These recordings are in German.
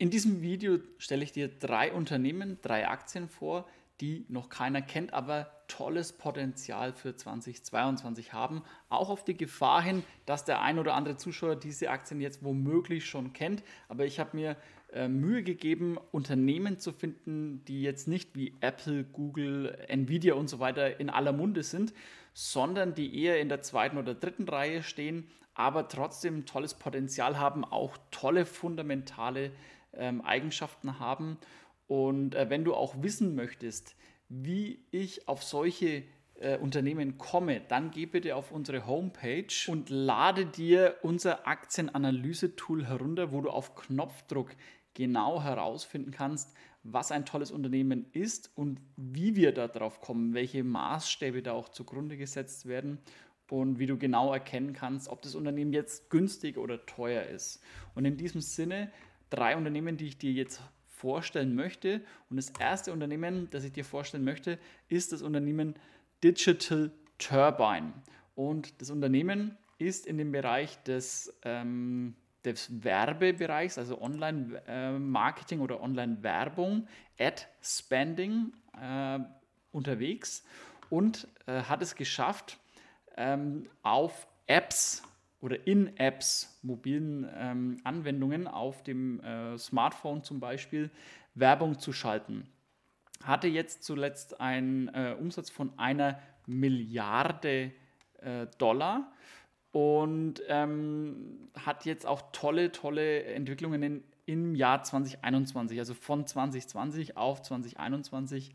In diesem Video stelle ich dir drei Unternehmen, drei Aktien vor, die noch keiner kennt, aber tolles Potenzial für 2022 haben. Auch auf die Gefahr hin, dass der ein oder andere Zuschauer diese Aktien jetzt womöglich schon kennt. Aber ich habe mir äh, Mühe gegeben, Unternehmen zu finden, die jetzt nicht wie Apple, Google, Nvidia und so weiter in aller Munde sind, sondern die eher in der zweiten oder dritten Reihe stehen, aber trotzdem tolles Potenzial haben, auch tolle fundamentale ähm, Eigenschaften haben. Und äh, wenn du auch wissen möchtest, wie ich auf solche äh, Unternehmen komme, dann geh bitte auf unsere Homepage und lade dir unser Aktienanalyse-Tool herunter, wo du auf Knopfdruck genau herausfinden kannst, was ein tolles Unternehmen ist und wie wir darauf kommen, welche Maßstäbe da auch zugrunde gesetzt werden und wie du genau erkennen kannst, ob das Unternehmen jetzt günstig oder teuer ist. Und in diesem Sinne drei Unternehmen, die ich dir jetzt vorstellen möchte. Und das erste Unternehmen, das ich dir vorstellen möchte, ist das Unternehmen Digital Turbine. Und das Unternehmen ist in dem Bereich des, ähm, des Werbebereichs, also Online-Marketing äh, oder Online-Werbung, Ad-Spending äh, unterwegs und äh, hat es geschafft, ähm, auf Apps oder in Apps, mobilen ähm, Anwendungen auf dem äh, Smartphone zum Beispiel Werbung zu schalten. Hatte jetzt zuletzt einen äh, Umsatz von einer Milliarde äh, Dollar und ähm, hat jetzt auch tolle, tolle Entwicklungen in, im Jahr 2021, also von 2020 auf 2021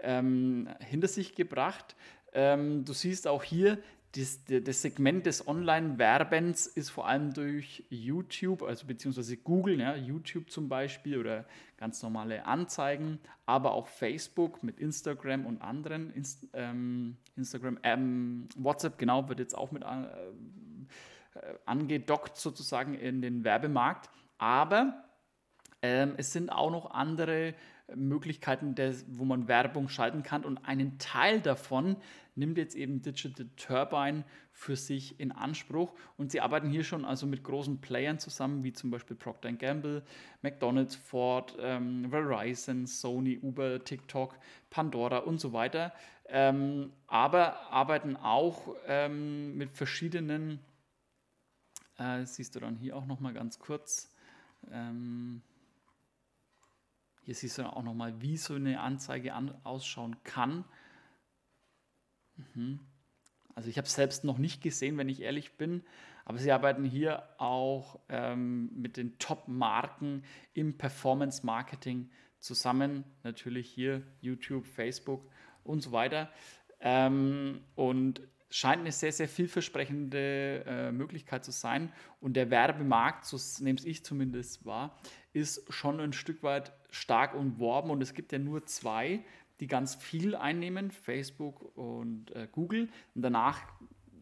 ähm, hinter sich gebracht. Ähm, du siehst auch hier, das, das Segment des Online-Werbens ist vor allem durch YouTube, also beziehungsweise Google, ja, YouTube zum Beispiel oder ganz normale Anzeigen, aber auch Facebook mit Instagram und anderen. Inst, ähm, Instagram, ähm, WhatsApp, genau, wird jetzt auch mit äh, äh angedockt sozusagen in den Werbemarkt. Aber ähm, es sind auch noch andere Möglichkeiten, des, wo man Werbung schalten kann. Und einen Teil davon nimmt jetzt eben Digital Turbine für sich in Anspruch. Und sie arbeiten hier schon also mit großen Playern zusammen, wie zum Beispiel Procter Gamble, McDonald's, Ford, ähm, Verizon, Sony, Uber, TikTok, Pandora und so weiter. Ähm, aber arbeiten auch ähm, mit verschiedenen, äh, siehst du dann hier auch nochmal ganz kurz. Ähm, hier siehst du auch nochmal, wie so eine Anzeige an, ausschauen kann. Mhm. Also ich habe es selbst noch nicht gesehen, wenn ich ehrlich bin. Aber sie arbeiten hier auch ähm, mit den Top-Marken im Performance-Marketing zusammen. Natürlich hier YouTube, Facebook und so weiter. Ähm, und scheint eine sehr, sehr vielversprechende äh, Möglichkeit zu sein. Und der Werbemarkt, so nehme ich zumindest wahr, ist schon ein Stück weit stark umworben. Und es gibt ja nur zwei, die ganz viel einnehmen, Facebook und äh, Google. Und danach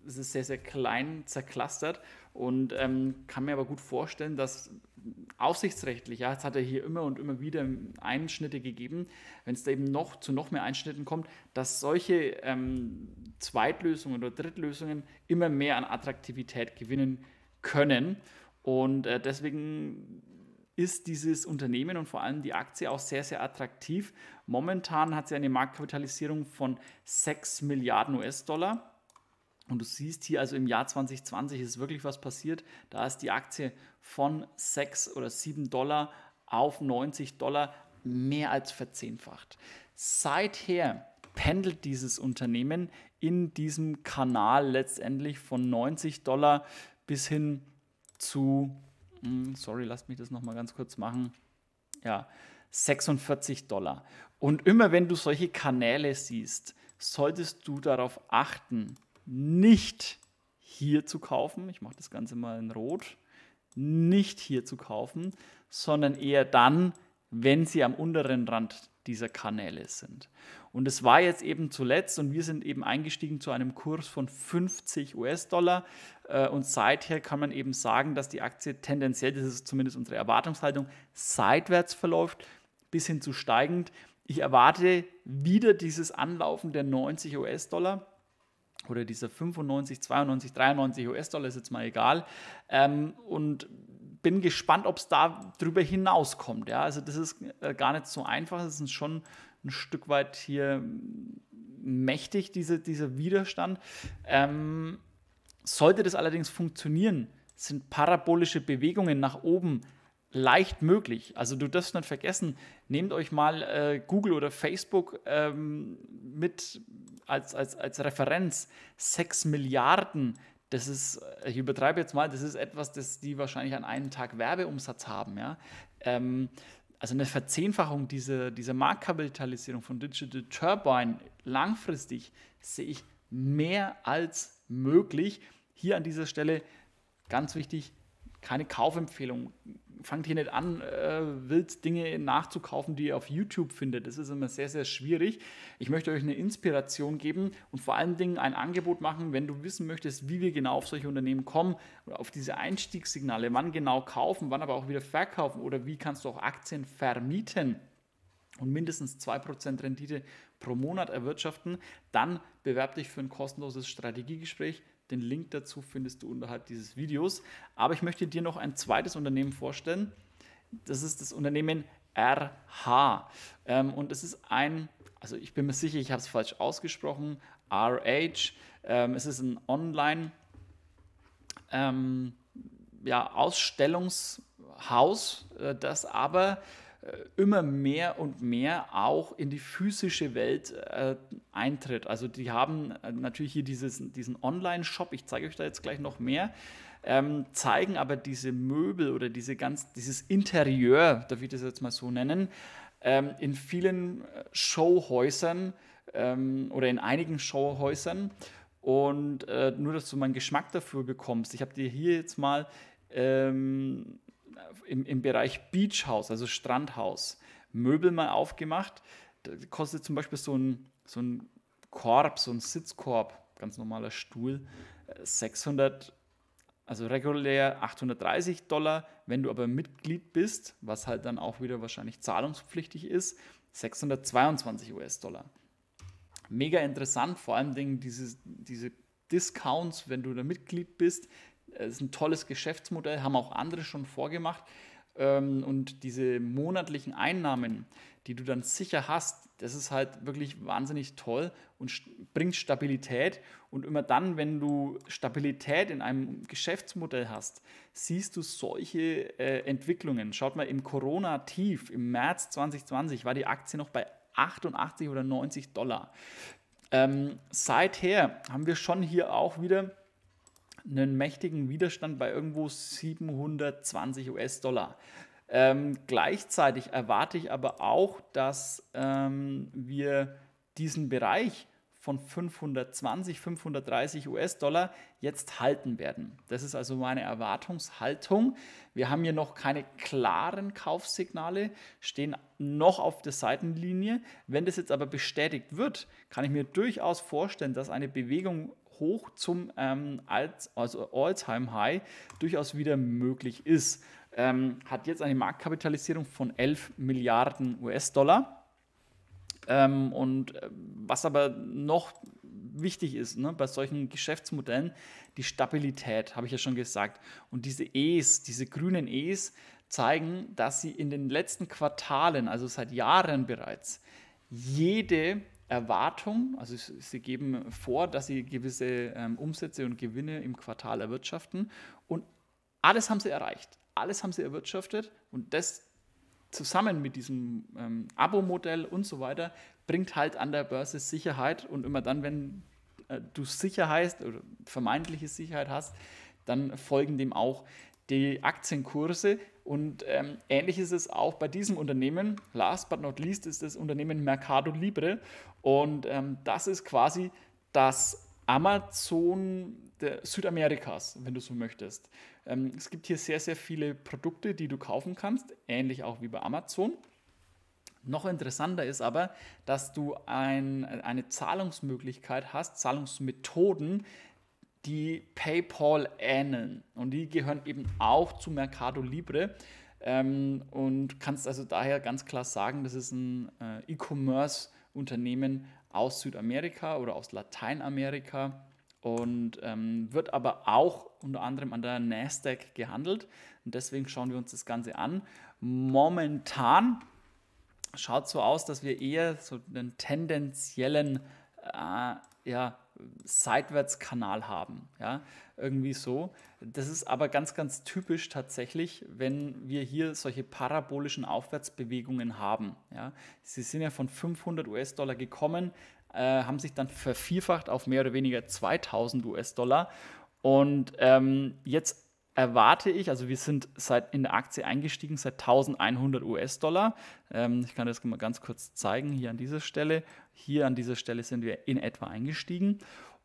ist es sehr, sehr klein zerklustert und ähm, kann mir aber gut vorstellen, dass aufsichtsrechtlich, ja, es hat ja hier immer und immer wieder Einschnitte gegeben, wenn es da eben noch zu noch mehr Einschnitten kommt, dass solche ähm, Zweitlösungen oder Drittlösungen immer mehr an Attraktivität gewinnen können. Und äh, deswegen ist dieses Unternehmen und vor allem die Aktie auch sehr, sehr attraktiv. Momentan hat sie eine Marktkapitalisierung von 6 Milliarden US-Dollar und du siehst hier also im Jahr 2020 ist wirklich was passiert. Da ist die Aktie von 6 oder 7 Dollar auf 90 Dollar mehr als verzehnfacht. Seither pendelt dieses Unternehmen in diesem Kanal letztendlich von 90 Dollar bis hin zu, hm, sorry, lasst mich das nochmal ganz kurz machen, ja, 46 Dollar. Und immer wenn du solche Kanäle siehst, solltest du darauf achten, nicht hier zu kaufen. Ich mache das Ganze mal in Rot. Nicht hier zu kaufen, sondern eher dann, wenn sie am unteren Rand dieser Kanäle sind. Und es war jetzt eben zuletzt und wir sind eben eingestiegen zu einem Kurs von 50 US-Dollar äh, und seither kann man eben sagen, dass die Aktie tendenziell, das ist zumindest unsere Erwartungshaltung, seitwärts verläuft bis hin zu steigend. Ich erwarte wieder dieses Anlaufen der 90 US-Dollar oder dieser 95, 92, 93 US-Dollar, ist jetzt mal egal. Ähm, und bin gespannt, ob es da drüber hinauskommt. Ja? Also das ist äh, gar nicht so einfach. Es ist schon ein Stück weit hier mächtig, diese, dieser Widerstand. Ähm, sollte das allerdings funktionieren, sind parabolische Bewegungen nach oben leicht möglich. Also du darfst nicht vergessen, nehmt euch mal äh, Google oder Facebook ähm, mit als, als, als Referenz. 6 Milliarden, das ist, ich übertreibe jetzt mal, das ist etwas, das die wahrscheinlich an einem Tag Werbeumsatz haben. Ja? Ähm, also eine Verzehnfachung dieser, dieser Marktkapitalisierung von Digital Turbine langfristig sehe ich mehr als möglich. Hier an dieser Stelle ganz wichtig, keine Kaufempfehlung. Fangt hier nicht an, äh, wild Dinge nachzukaufen, die ihr auf YouTube findet. Das ist immer sehr, sehr schwierig. Ich möchte euch eine Inspiration geben und vor allen Dingen ein Angebot machen, wenn du wissen möchtest, wie wir genau auf solche Unternehmen kommen, auf diese Einstiegssignale, wann genau kaufen, wann aber auch wieder verkaufen oder wie kannst du auch Aktien vermieten und mindestens 2% Rendite pro Monat erwirtschaften, dann bewerb dich für ein kostenloses Strategiegespräch den Link dazu findest du unterhalb dieses Videos. Aber ich möchte dir noch ein zweites Unternehmen vorstellen. Das ist das Unternehmen RH. Ähm, und es ist ein, also ich bin mir sicher, ich habe es falsch ausgesprochen, RH. Ähm, es ist ein Online- ähm, ja, Ausstellungshaus, äh, das aber äh, immer mehr und mehr auch in die physische Welt äh, Eintritt. Also die haben äh, natürlich hier dieses, diesen Online-Shop, ich zeige euch da jetzt gleich noch mehr, ähm, zeigen aber diese Möbel oder diese ganz, dieses Interieur, darf ich das jetzt mal so nennen, ähm, in vielen äh, Showhäusern ähm, oder in einigen Showhäusern. Und äh, nur, dass du mal einen Geschmack dafür bekommst. Ich habe dir hier jetzt mal ähm, im, im Bereich Beachhaus, also Strandhaus, Möbel mal aufgemacht. Da kostet zum Beispiel so ein so ein Korb, so ein Sitzkorb, ganz normaler Stuhl, 600, äh, also regulär 830 Dollar. Wenn du aber Mitglied bist, was halt dann auch wieder wahrscheinlich zahlungspflichtig ist, 622 US-Dollar. Mega interessant, vor allem diese, diese Discounts, wenn du da Mitglied bist. Das ist ein tolles Geschäftsmodell, haben auch andere schon vorgemacht. Ähm, und diese monatlichen Einnahmen, die du dann sicher hast, das ist halt wirklich wahnsinnig toll und bringt Stabilität. Und immer dann, wenn du Stabilität in einem Geschäftsmodell hast, siehst du solche äh, Entwicklungen. Schaut mal, im Corona-Tief im März 2020 war die Aktie noch bei 88 oder 90 Dollar. Ähm, seither haben wir schon hier auch wieder einen mächtigen Widerstand bei irgendwo 720 US-Dollar. Ähm, gleichzeitig erwarte ich aber auch, dass ähm, wir diesen Bereich von 520, 530 US-Dollar jetzt halten werden. Das ist also meine Erwartungshaltung. Wir haben hier noch keine klaren Kaufsignale, stehen noch auf der Seitenlinie. Wenn das jetzt aber bestätigt wird, kann ich mir durchaus vorstellen, dass eine Bewegung hoch zum ähm, also All-Time-High durchaus wieder möglich ist. Ähm, hat jetzt eine Marktkapitalisierung von 11 Milliarden US-Dollar. Ähm, und äh, was aber noch wichtig ist ne, bei solchen Geschäftsmodellen, die Stabilität, habe ich ja schon gesagt. Und diese E's, diese grünen E's, zeigen, dass sie in den letzten Quartalen, also seit Jahren bereits, jede Erwartung, also sie geben vor, dass sie gewisse ähm, Umsätze und Gewinne im Quartal erwirtschaften und alles haben sie erreicht, alles haben sie erwirtschaftet und das zusammen mit diesem ähm, Abo-Modell und so weiter bringt halt an der Börse Sicherheit und immer dann, wenn äh, du Sicherheit oder vermeintliche Sicherheit hast, dann folgen dem auch die Aktienkurse. Und ähm, ähnlich ist es auch bei diesem Unternehmen. Last but not least ist das Unternehmen Mercado Libre. Und ähm, das ist quasi das Amazon Südamerikas, wenn du so möchtest. Ähm, es gibt hier sehr, sehr viele Produkte, die du kaufen kannst, ähnlich auch wie bei Amazon. Noch interessanter ist aber, dass du ein, eine Zahlungsmöglichkeit hast, Zahlungsmethoden, die PayPal ähneln. Und die gehören eben auch zu Mercado Libre. Ähm, und kannst also daher ganz klar sagen, das ist ein äh, E-Commerce-Unternehmen aus Südamerika oder aus Lateinamerika und ähm, wird aber auch unter anderem an der Nasdaq gehandelt. Und deswegen schauen wir uns das Ganze an. Momentan schaut es so aus, dass wir eher so einen tendenziellen äh, ja, Seitwärtskanal haben. Ja? Irgendwie so. Das ist aber ganz, ganz typisch tatsächlich, wenn wir hier solche parabolischen Aufwärtsbewegungen haben. Ja? Sie sind ja von 500 US-Dollar gekommen, äh, haben sich dann vervierfacht auf mehr oder weniger 2000 US-Dollar. Und ähm, jetzt erwarte ich, also wir sind seit in der Aktie eingestiegen seit 1100 US-Dollar. Ähm, ich kann das mal ganz kurz zeigen hier an dieser Stelle. Hier an dieser Stelle sind wir in etwa eingestiegen.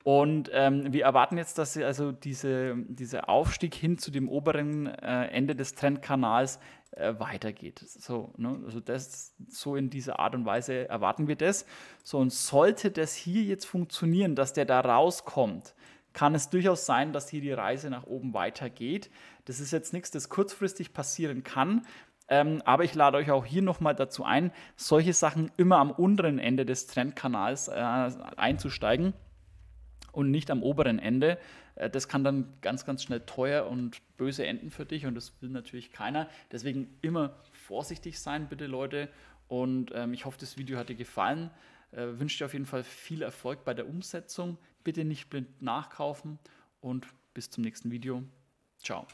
Und ähm, wir erwarten jetzt, dass also diese, dieser Aufstieg hin zu dem oberen äh, Ende des Trendkanals äh, weitergeht. So, ne? also das, so in dieser Art und Weise erwarten wir das. So, und sollte das hier jetzt funktionieren, dass der da rauskommt, kann es durchaus sein, dass hier die Reise nach oben weitergeht. Das ist jetzt nichts, das kurzfristig passieren kann. Ähm, aber ich lade euch auch hier nochmal dazu ein, solche Sachen immer am unteren Ende des Trendkanals äh, einzusteigen und nicht am oberen Ende. Äh, das kann dann ganz, ganz schnell teuer und böse enden für dich und das will natürlich keiner. Deswegen immer vorsichtig sein, bitte Leute. Und ähm, ich hoffe, das Video hat dir gefallen. Äh, wünsche dir auf jeden Fall viel Erfolg bei der Umsetzung. Bitte nicht blind nachkaufen und bis zum nächsten Video. Ciao.